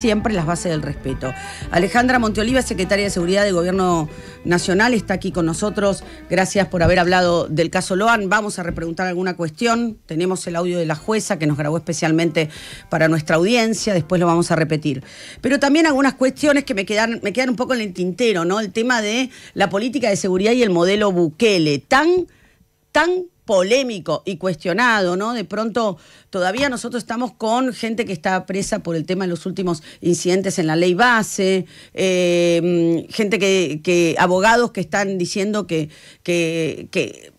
siempre las bases del respeto. Alejandra Monteoliva, secretaria de Seguridad del Gobierno Nacional, está aquí con nosotros. Gracias por haber hablado del caso Loan. Vamos a repreguntar alguna cuestión. Tenemos el audio de la jueza que nos grabó especialmente para nuestra audiencia, después lo vamos a repetir. Pero también algunas cuestiones que me quedan, me quedan un poco en el tintero, ¿no? El tema de la política de seguridad y el modelo Bukele, tan, tan polémico y cuestionado, ¿no? De pronto, todavía nosotros estamos con gente que está presa por el tema de los últimos incidentes en la ley base, eh, mm, gente que, abogados que están diciendo que, que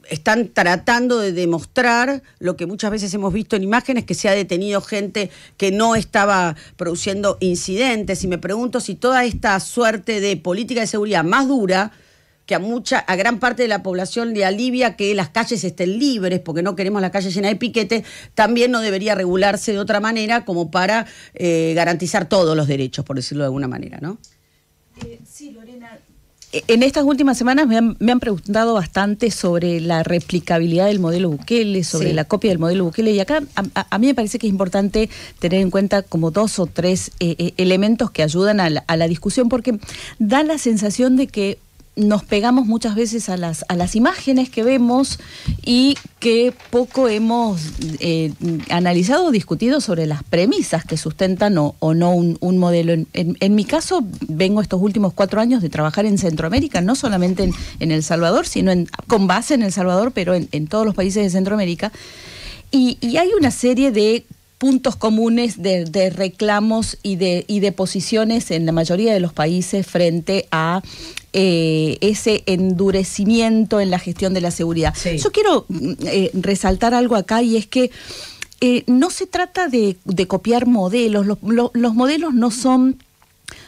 están tratando de demostrar lo que muchas veces hemos visto en imágenes, que se ha detenido gente que no estaba produciendo incidentes. Y me pregunto si toda esta suerte de política de seguridad más dura, que a mucha, a gran parte de la población le alivia que las calles estén libres, porque no queremos la calle llena de piquetes, también no debería regularse de otra manera como para eh, garantizar todos los derechos, por decirlo de alguna manera, ¿no? Eh, sí, Lorena, eh, en estas últimas semanas me han, preguntado bastante sobre la replicabilidad del modelo Bukele, sobre la copia del modelo Bukele, y acá a, mí me parece que es importante tener en cuenta como dos o tres elementos que ayudan a la, a la discusión, porque da la sensación de que nos pegamos muchas veces a las, a las imágenes que vemos y que poco hemos eh, analizado o discutido sobre las premisas que sustentan o, no un, modelo. En, mi caso, vengo estos últimos cuatro años de trabajar en Centroamérica, no solamente en, El Salvador, sino con base en El Salvador, pero en, todos los países de Centroamérica. y, hay una serie de puntos comunes de, reclamos y de, y de, posiciones en la mayoría de los países frente a eh, ese endurecimiento en la gestión de la seguridad. Yo quiero mm, eh, resaltar algo acá y es que... Eh, no se trata de, copiar modelos, los, modelos no son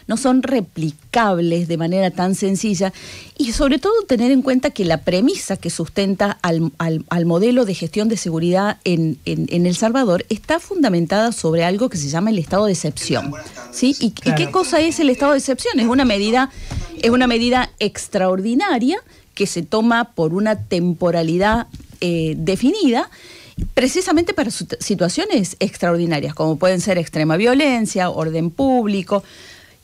no son replicables de manera tan sencilla y sobre todo tener en cuenta que la premisa que sustenta al, modelo de gestión de seguridad en, en, El Salvador está fundamentada sobre algo que se llama el estado de excepción. ¿sí? ¿Y, qué cosa es el estado de excepción? Es una medida es una medida extraordinaria que se toma por una temporalidad eh, definida precisamente para situaciones extraordinarias, como pueden ser extrema violencia, orden público.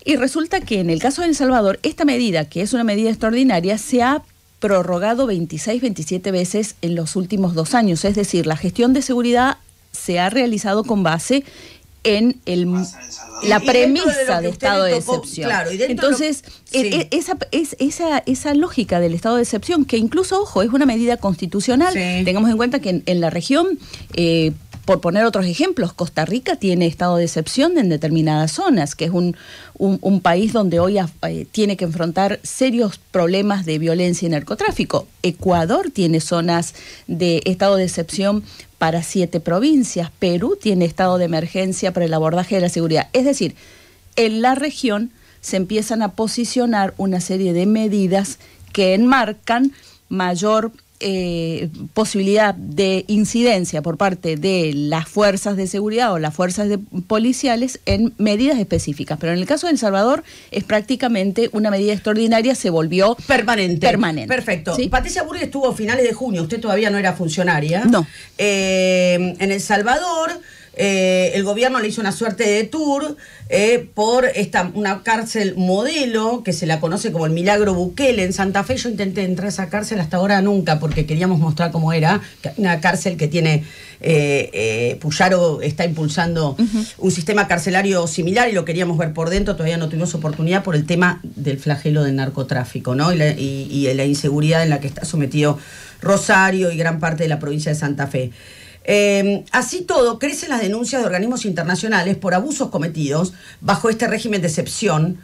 Y resulta que en el caso de El Salvador, esta medida, que es una medida extraordinaria, se ha prorrogado 26, 27 veces en los últimos dos años. Es decir, la gestión de seguridad se ha realizado con base en el, la premisa de, estado de excepción. Entonces, e-, e-, esa, es, esa, esa lógica del estado de excepción, que incluso, ojo, es una medida constitucional, tengamos en cuenta que en, la región... Eh, por poner otros ejemplos, Costa Rica tiene estado de excepción en determinadas zonas, que es un, país donde hoy eh, tiene que enfrentar serios problemas de violencia y narcotráfico. Ecuador tiene zonas de estado de excepción para siete provincias. Perú tiene estado de emergencia para el abordaje de la seguridad. Es decir, en la región se empiezan a posicionar una serie de medidas que enmarcan mayor eh, posibilidad de incidencia por parte de las fuerzas de seguridad o las fuerzas policiales en medidas específicas. Pero en el caso de El Salvador es prácticamente una medida extraordinaria, se volvió permanente. Perfecto. Patricia Burri estuvo a finales de junio, usted todavía no era funcionaria. No. Eh, en El Salvador eh, el gobierno le hizo una suerte de tour eh, por esta, una cárcel modelo que se la conoce como el Milagro Bukele en Santa Fe. Yo intenté entrar a esa cárcel hasta ahora nunca porque queríamos mostrar cómo era. Una cárcel que tiene, eh, eh Puyaro está impulsando un sistema carcelario similar y lo queríamos ver por dentro. Todavía no tuvimos oportunidad por el tema del flagelo del narcotráfico ¿no? y la inseguridad en la que está sometido Rosario y gran parte de la provincia de Santa Fe. Em, así todo, crecen las denuncias de organismos internacionales por abusos cometidos bajo este régimen de excepción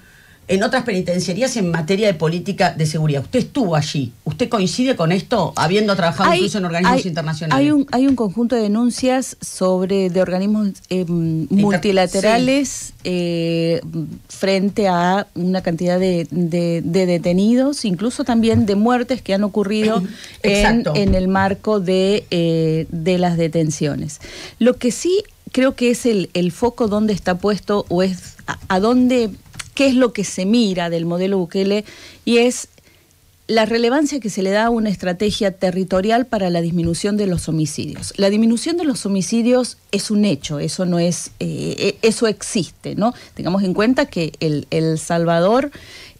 en otras penitenciarías en materia de política de seguridad. Usted estuvo allí. ¿Usted coincide con esto, habiendo trabajado incluso en organismos internacionales? Hay un, hay un conjunto de denuncias sobre de organismos eh, multilaterales eh, frente a una cantidad de, detenidos, incluso también de muertes que han ocurrido en, el marco eh, de, las detenciones. Lo que sí creo que es el, foco donde está puesto o es a dónde qué es lo que se mira del modelo Bukele y es la relevancia que se le da a una estrategia territorial para la disminución de los homicidios. La disminución de los homicidios es un hecho, eso no es, eh, eh, eso existe, ¿no? Tengamos en cuenta que el, el Salvador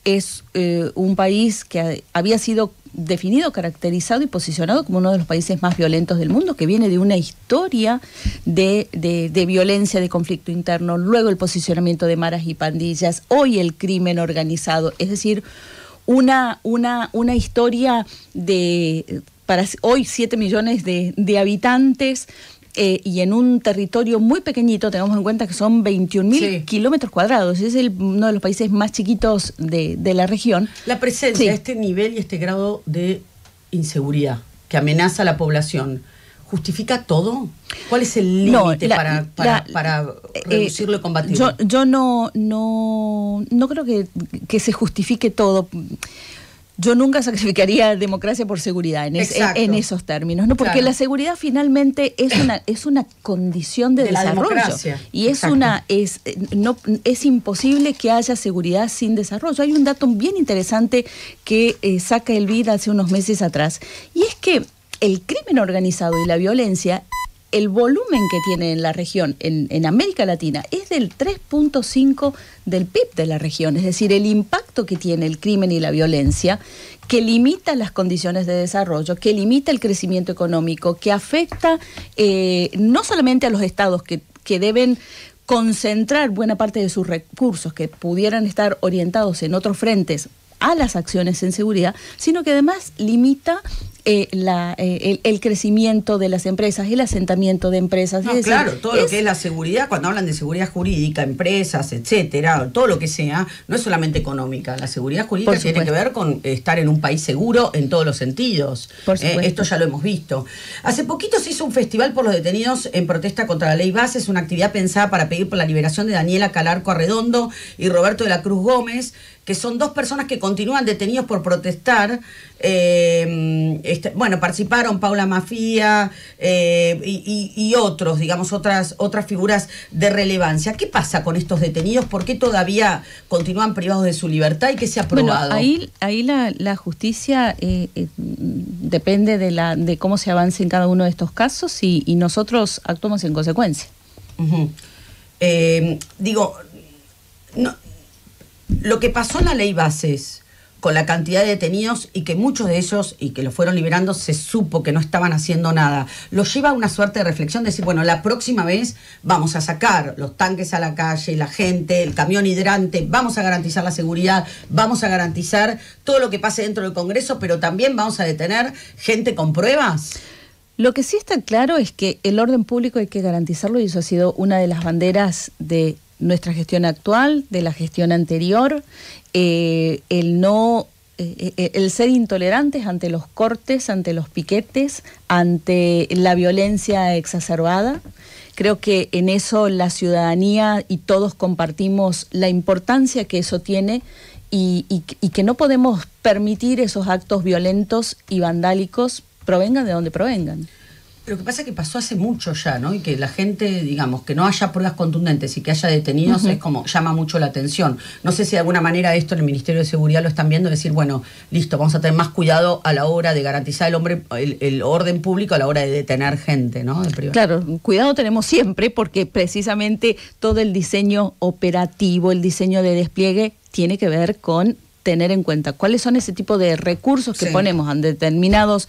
es eh, un país que había sido definido, caracterizado y posicionado como uno de los países más violentos del mundo, que viene de una historia de, violencia, de conflicto interno, luego el posicionamiento de maras y pandillas, hoy el crimen organizado, es decir, una, una, una historia de para hoy 7 millones de, de habitantes, eh, y en un territorio muy pequeñito, tenemos en cuenta que son 21.000 mil kilómetros cuadrados, es el, uno de los países más chiquitos de, de la región. La presencia, de este nivel y este grado de inseguridad que amenaza a la población, ¿justifica todo? ¿Cuál es el límite para, para, eh, reducirlo y combatirlo? Yo, yo no, no, no creo que, que se justifique todo yo nunca sacrificaría democracia por seguridad en, esos términos, ¿no? Porque la seguridad finalmente es una, es una condición de, desarrollo. y es una, es, no, es imposible que haya seguridad sin desarrollo. Hay un dato bien interesante que eh, saca el vida hace unos meses atrás, y es que el crimen organizado y la violencia el volumen que tiene en la región, en, América Latina, es del 3.5 del PIB de la región, es decir, el impacto que tiene el crimen y la violencia, que limita las condiciones de desarrollo, que limita el crecimiento económico, que afecta eh, no solamente a los estados que deben concentrar buena parte de sus recursos que pudieran estar orientados en otros frentes a las acciones en seguridad, sino que además limita eh, la, eh, el, crecimiento de las empresas, el asentamiento de empresas. claro, todo lo que es la seguridad, cuando hablan de seguridad jurídica, empresas, etcétera, todo lo que sea, no es solamente económica. La seguridad jurídica tiene que ver con estar en un país seguro en todos los sentidos. Por eh, esto ya lo hemos visto. Hace poquito se hizo un festival por los detenidos en protesta contra la ley base. Es una actividad pensada para pedir por la liberación de Daniela Calarco Arredondo y Roberto de la Cruz Gómez que son dos personas que continúan detenidos por protestar. Eh, este, bueno, participaron Paula Mafía eh, y, otros, digamos, otras, otras figuras de relevancia. ¿Qué pasa con estos detenidos? ¿Por qué todavía continúan privados de su libertad y qué se ha probado? ahí, ahí la, justicia eh, depende de, la, de cómo se avance en cada uno de estos casos y, nosotros actuamos en consecuencia. digo, no, lo que pasó en la ley Bases, con la cantidad de detenidos y que muchos de ellos, y que los fueron liberando, se supo que no estaban haciendo nada, Lo lleva a una suerte de reflexión, de decir, bueno, la próxima vez vamos a sacar los tanques a la calle, la gente, el camión hidrante, vamos a garantizar la seguridad, vamos a garantizar todo lo que pase dentro del Congreso, pero también vamos a detener gente con pruebas. Lo que sí está claro es que el orden público hay que garantizarlo y eso ha sido una de las banderas de nuestra gestión actual, de la gestión anterior, eh, el no eh, eh, el ser intolerantes ante los cortes, ante los piquetes, ante la violencia exacerbada. Creo que en eso la ciudadanía y todos compartimos la importancia que eso tiene y, y que no podemos permitir esos actos violentos y vandálicos provengan de donde provengan. Lo que pasa es que pasó hace mucho ya, ¿no? Y que la gente, digamos, que no haya pruebas contundentes y que haya detenidos es como llama mucho la atención. No sé si de alguna manera esto en el Ministerio de Seguridad lo están viendo, decir, bueno, listo, vamos a tener más cuidado a la hora de garantizar el, hombre, el orden público a la hora de detener gente, ¿no? Claro, cuidado tenemos siempre porque precisamente todo el diseño operativo, el diseño de despliegue tiene que ver con tener en cuenta? ¿Cuáles son ese tipo de recursos que ponemos en determinados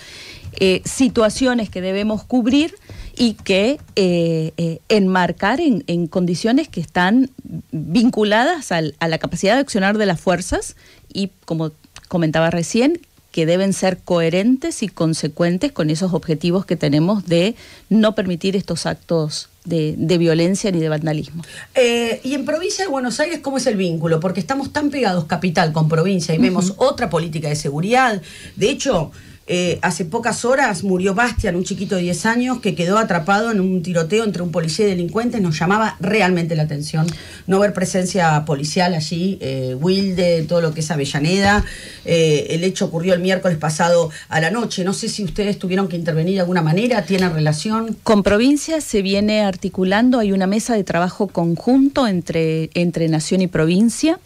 eh, situaciones que debemos cubrir y que eh, eh, enmarcar en, en, condiciones que están vinculadas a la capacidad de accionar de las fuerzas y, como comentaba recién, que deben ser coherentes y consecuentes con esos objetivos que tenemos de no permitir estos actos de, violencia ni de vandalismo. Eh, y en provincia de Buenos Aires, ¿cómo es el vínculo? Porque estamos tan pegados capital con provincia y vemos otra política de seguridad. De hecho, eh, hace pocas horas murió Bastian, un chiquito de 10 años, que quedó atrapado en un tiroteo entre un policía y delincuentes. Nos llamaba realmente la atención no ver presencia policial allí, eh, Wilde, todo lo que es Avellaneda. Eh, el hecho ocurrió el miércoles pasado a la noche. No sé si ustedes tuvieron que intervenir de alguna manera, ¿Tiene relación. Con Provincia se viene articulando, hay una mesa de trabajo conjunto entre, entre Nación y provincia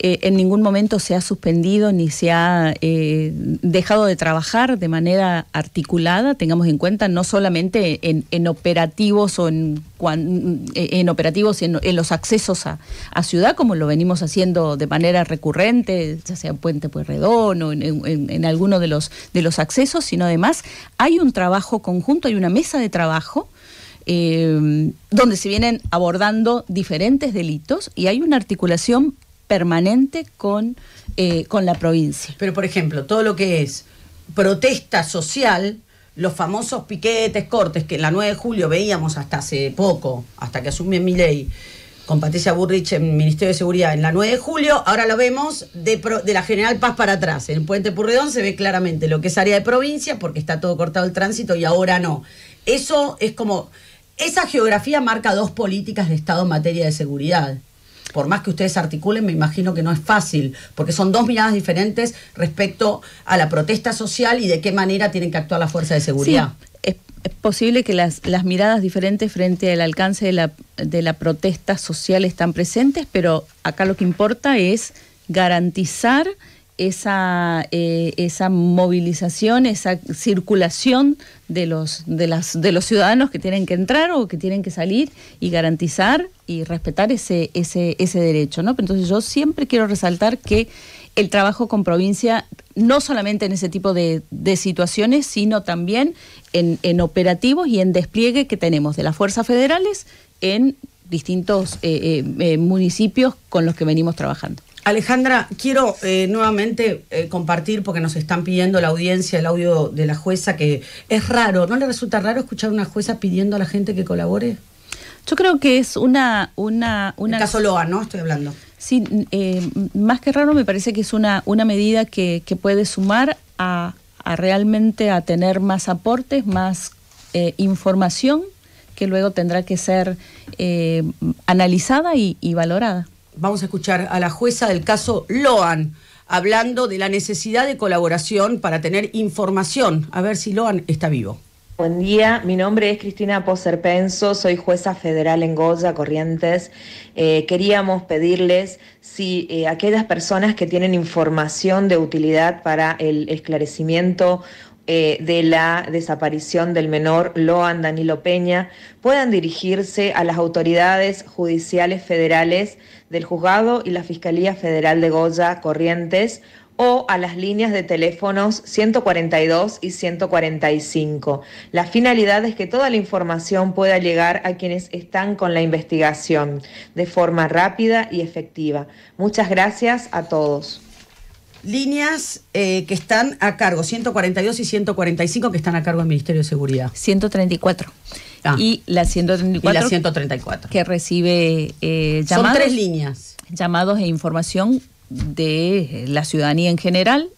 eh, en ningún momento se ha suspendido ni se ha eh, dejado de trabajar de manera articulada, tengamos en cuenta, no solamente en, operativos o en, eh, en operativos en, en, los accesos a, ciudad, como lo venimos haciendo de manera recurrente, ya sea en Puente Puerredón o en, alguno de los, de los accesos, sino además hay un trabajo conjunto, hay una mesa de trabajo. donde se vienen abordando diferentes delitos y hay una articulación permanente con, eh, con la provincia. Pero, por ejemplo, todo lo que es protesta social, los famosos piquetes, cortes que en la 9 de julio veíamos hasta hace poco, hasta que asumió mi ley con Patricia Burrich en Ministerio de Seguridad en la 9 de julio, ahora lo vemos de, de la General Paz para atrás. En el puente Purredón se ve claramente lo que es área de provincia porque está todo cortado el tránsito y ahora no. Eso es como... Esa geografía marca dos políticas de Estado en materia de seguridad por más que ustedes articulen, me imagino que no es fácil, porque son dos miradas diferentes respecto a la protesta social y de qué manera tienen que actuar las fuerzas de seguridad. Sí, es, posible que las, las, miradas diferentes frente al alcance de la, de la protesta social están presentes, pero acá lo que importa es garantizar esa, eh, esa movilización, esa circulación de los, de, las, de los ciudadanos que tienen que entrar o que tienen que salir y garantizar y respetar ese, ese, ese derecho. ¿no? entonces yo siempre quiero resaltar que el trabajo con provincia, no solamente en ese tipo de, situaciones, sino también en, operativos y en despliegue que tenemos de las fuerzas federales en distintos eh, eh, municipios con los que venimos trabajando. Alejandra, quiero eh, nuevamente eh, compartir, porque nos están pidiendo la audiencia, el audio de la jueza, que es raro, ¿no le resulta raro escuchar a una jueza pidiendo a la gente que colabore? Yo creo que es una... una, El caso Loa, ¿no? Estoy hablando. Sí, eh, más que raro me parece que es una, una medida que, puede sumar a, realmente a tener más aportes, más información que luego tendrá que ser analizada y valorada. Vamos a escuchar a la jueza del caso Loan hablando de la necesidad de colaboración para tener información, a ver si Loan está vivo. Buen día, mi nombre es Cristina Poserpenso, soy jueza federal en Goya, Corrientes. Eh, queríamos pedirles si eh, aquellas personas que tienen información de utilidad para el esclarecimiento eh, de la desaparición del menor Loan Danilo Peña puedan dirigirse a las autoridades judiciales federales del juzgado y la Fiscalía Federal de Goya Corrientes o a las líneas de teléfonos 142 y 145. La finalidad es que toda la información pueda llegar a quienes están con la investigación de forma rápida y efectiva. Muchas gracias a todos líneas eh, que están a cargo, 142 y 145 que están a cargo del Ministerio de Seguridad. 134. Ah. Y, la 134 y Que recibe eh, llamados. Son tres líneas. Llamados e información de la ciudadanía en general.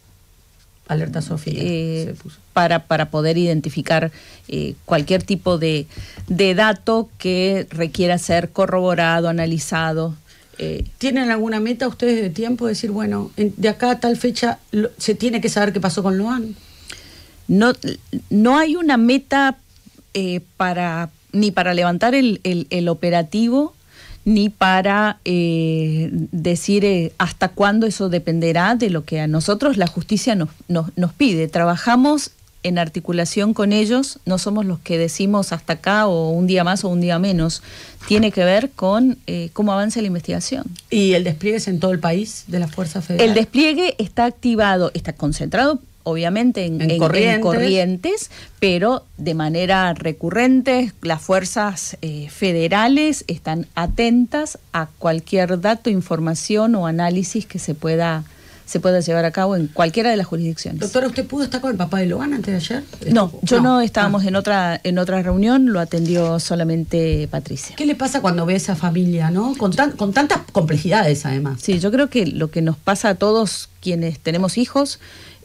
Alerta Sofía. Eh, para, para poder identificar eh, cualquier tipo de, de dato que requiera ser corroborado, analizado. Eh, ¿Tienen alguna meta ustedes de tiempo? decir, bueno, de acá a tal fecha se tiene que saber qué pasó con Loan. No, no hay una meta eh, para ni para levantar el, el, operativo ni para eh, decir hasta cuándo eso dependerá de lo que a nosotros la justicia nos, nos, nos pide. Trabajamos en articulación con ellos, no somos los que decimos hasta acá o un día más o un día menos. Tiene que ver con eh, cómo avanza la investigación. ¿Y el despliegue es en todo el país de las fuerzas federales? El despliegue está activado, está concentrado obviamente en, corrientes. pero de manera recurrente las fuerzas eh, federales están atentas a cualquier dato, información o análisis que se pueda se pueda llevar a cabo en cualquiera de las jurisdicciones. Doctora, ¿usted pudo estar con el papá de Logan antes de ayer? No, yo no, estábamos ah. en otra en otra reunión, lo atendió solamente Patricia. ¿Qué le pasa cuando ve a esa familia, no? Con, con tantas complejidades además. Sí, yo creo que lo que nos pasa a todos quienes tenemos hijos,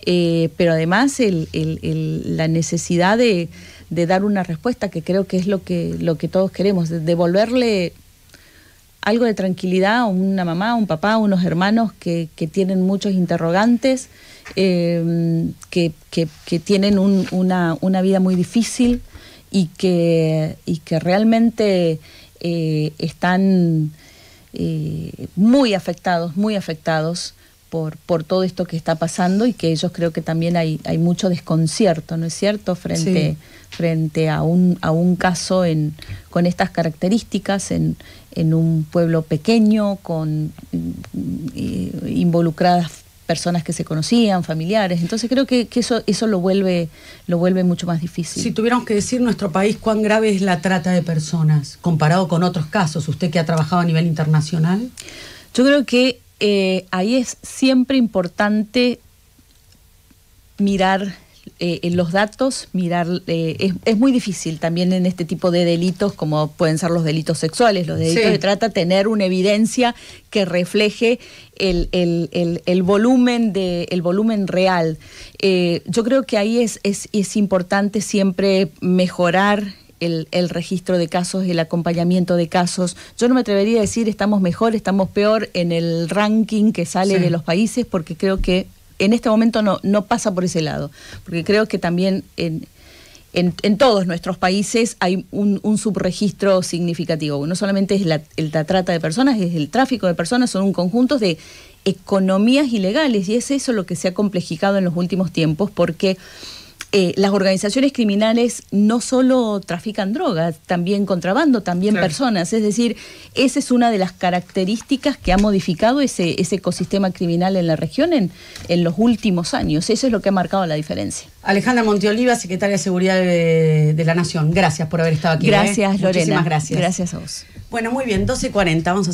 eh, pero además la necesidad de, dar una respuesta que creo que es lo que, lo que todos queremos, devolverle algo de tranquilidad una mamá, un papá, unos hermanos que, tienen muchos interrogantes, em, que, tienen una, vida muy difícil y que, realmente eh, están eh, muy afectados, muy afectados por, todo esto que está pasando y que ellos creo que también hay, hay mucho desconcierto, ¿no es cierto?, frente, frente a, un, a un caso en, con estas características en, un pueblo pequeño, con eh, involucradas personas que se conocían, familiares. Entonces creo que, eso, eso lo, vuelve, lo vuelve mucho más difícil. Si tuviéramos que decir nuestro país cuán grave es la trata de personas comparado con otros casos, usted que ha trabajado a nivel internacional. Yo creo que eh, ahí es siempre importante mirar eh, los datos, mirar, eh, es, muy difícil también en este tipo de delitos, como pueden ser los delitos sexuales, los delitos de trata, tener una evidencia que refleje el, volumen, volumen real. yo creo que ahí es, es importante siempre mejorar el, registro de casos, el acompañamiento de casos. Yo no me atrevería a decir estamos mejor, estamos peor en el ranking que sale de los países, porque creo que en este momento no, pasa por ese lado, porque creo que también en, todos nuestros países hay un, subregistro significativo. No solamente es la, el, trata de personas, es el tráfico de personas, son un conjunto de economías ilegales y es eso lo que se ha complejizado en los últimos tiempos, porque eh, las organizaciones criminales no solo trafican drogas, también contrabando, también personas. Es decir, esa es una de las características que ha modificado ese, ecosistema criminal en la región en, los últimos años. Eso es lo que ha marcado la diferencia. Alejandra Montioliva, secretaria de Seguridad de, la Nación. Gracias por haber estado aquí. ¿eh? Gracias, Lorena. Muchísimas gracias. Gracias a vos. Bueno, muy bien, 12.40. Vamos a